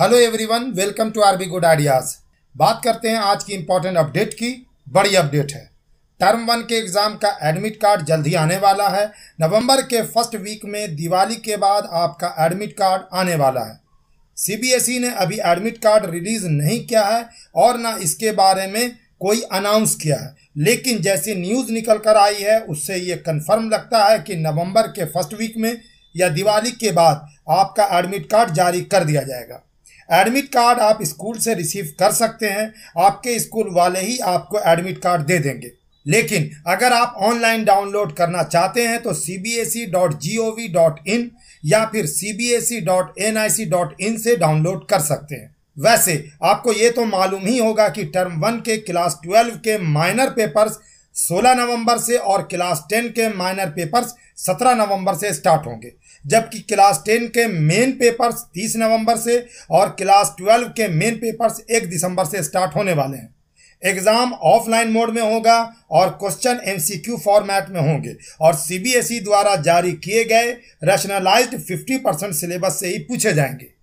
hello everyone welcome to R B good ideas बात करते हैं आज की इम्पोर्टेंट अपडेट की बड़ी अपडेट है टर्म वन के एग्ज़ाम का एडमिट कार्ड जल्द ही आने वाला है नवंबर के फर्स्ट वीक में दिवाली के बाद आपका एडमिट कार्ड आने वाला है सीबीएसई e ने अभी एडमिट कार्ड रिलीज़ नहीं किया है और ना इसके बारे में कोई अनाउंस किया है लेकिन जैसी न्यूज़ निकल कर आई है उससे ये कन्फर्म लगता है कि नवंबर के फर्स्ट वीक में या दिवाली के बाद आपका एडमिट कार्ड जारी कर दिया जाएगा एडमिट कार्ड आप स्कूल से रिसीव कर सकते हैं आपके स्कूल वाले ही आपको एडमिट कार्ड दे देंगे लेकिन अगर आप ऑनलाइन डाउनलोड करना चाहते हैं तो C B S E dot G O V dot in या फिर C B S E dot N I C dot in से डाउनलोड कर सकते हैं वैसे आपको ये तो मालूम ही होगा कि टर्म वन के क्लास ट्वेल्व के माइनर पेपर्स 16 नवंबर से और क्लास 10 के माइनर पेपर्स 17 नवंबर से स्टार्ट होंगे जबकि क्लास 10 के मेन पेपर्स 30 नवंबर से और क्लास 12 के मेन पेपर्स 1 दिसंबर से स्टार्ट होने वाले हैं एग्ज़ाम ऑफलाइन मोड में होगा और क्वेश्चन एमसीक्यू फॉर्मेट में होंगे और सीबीएसई e द्वारा जारी किए गए रैशनलाइज्ड 50 परसेंट सिलेबस से ही पूछे जाएंगे